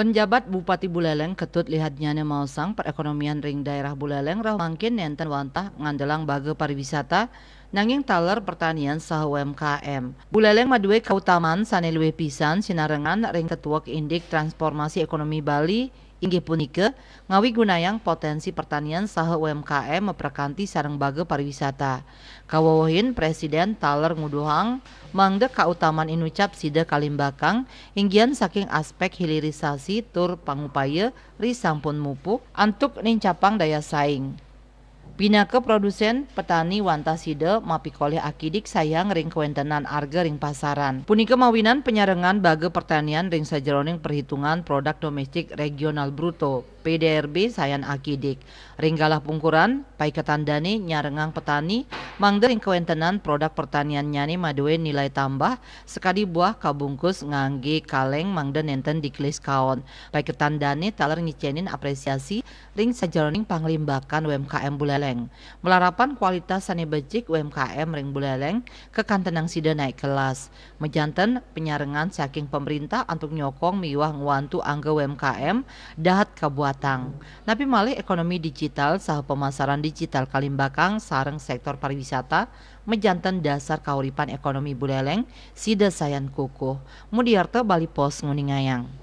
Penjabat Bupati Buleleng Ketut Lihadnyane Mausang perekonomian ring daerah Buleleng Rahmangkin Nenten Wantah Ngandelang Baga Pariwisata nanging taler pertanian saha UMKM. Buleleng madue kautaman sanelue pisan sinarengan ring ketua indik transformasi ekonomi Bali inggih punike ngawi gunayang potensi pertanian saha UMKM meperkanti sarang baga pariwisata. Kawohin Presiden Taler Nguduhang mangde kautaman inucap sida kalimbakang inggian saking aspek hilirisasi tur pangupaya risampun mupuk antuk nincapang daya saing. Pina ke produsen petani Wantaside mapikoleh akidik sayang ring kewentenan arga ring pasaran. Punika mawinan penyarengan bage pertanian ring sajeroning perhitungan produk domestik regional bruto. PDRB Sayan Akidik. Ringgalah pungkuran, paiketan dani, nyarengang petani, mangder kewentenan produk pertanian nyani madue nilai tambah, sekadi buah kabungkus nganggi kaleng mangder nenten diklis kaon. Paiketan dani taler ngicenin apresiasi ring sajaroning panglimbakan UMKM Buleleng. Melarapan kualitas sani bejik UMKM ring Buleleng ke kantenang sida naik kelas. Mejanten penyarengan saking pemerintah untuk nyokong miwah nguantu angga UMKM dahat kabuan Batang. Nabi Malik ekonomi digital sah pemasaran digital Kalimbakang sarang sektor pariwisata menjantan dasar kauripan ekonomi Buleleng sida sayan kukuh. Mudiarto Bali Pos Nguningayang.